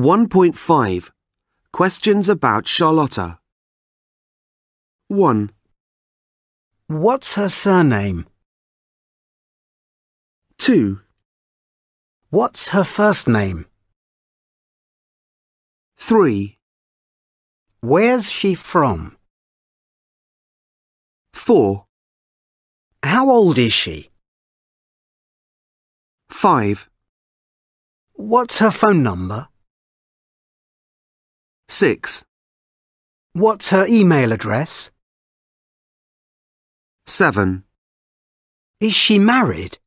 1.5 Questions about Charlotta 1. What's her surname? 2. What's her first name? 3. Where's she from? 4. How old is she? 5. What's her phone number? 6. What's her email address? 7. Is she married?